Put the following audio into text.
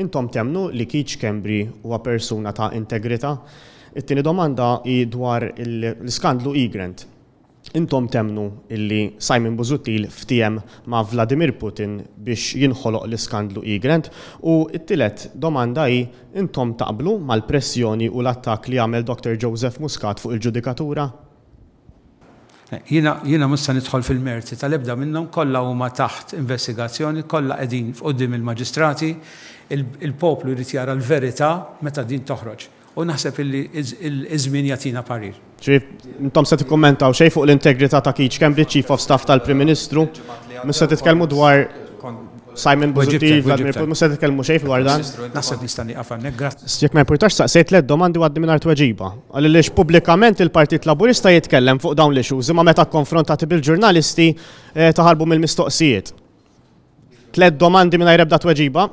Intom temnu li Kiċ Kembri huwa persuna ta' integrita? It-tieni domanda i dwar l-skandlu Igrant. Intom temnu illi Simon Buzutil ftijem ma' Vladimir Putin biex jinħoloq l-skandlu Igrant u it tilet domanda hi intom taqblu mal-pressjoni u l-attak li għamel Dr. Joseph Muscat fuq il-ġudikatura? Jina musta nidħol fil-merti tal-ebda minnhom kollha huma taħt investigazzjoni, kollha qegħdin f'qoddim il-maġistrati, il-poplu jrid jara l-verità meta din toħroġ. U naħseb illi izmin żmien jagħtina parir. Ġrif, intom se t-kommentaw, xejn fuq l-integrità ta' Kiċ Cambridge Chief of Staff tal-Prim Ministru, mista titkellmu dwar Simon Buzzuti, Vladimir Putin, musa t-kelmu xej fil-għardan. Nasab nistani għafannek, grazzi. Jek ma jportax saqsejt l domandi għaddi minn tweġiba. Għalli publikament il-Partit Laburista jitkellem fuq dawn li xuż, imma meta konfrontati bil-ġurnalisti eh, taħarbu mill-mistoqsijiet. Tlet domandi minn ebda tweġiba,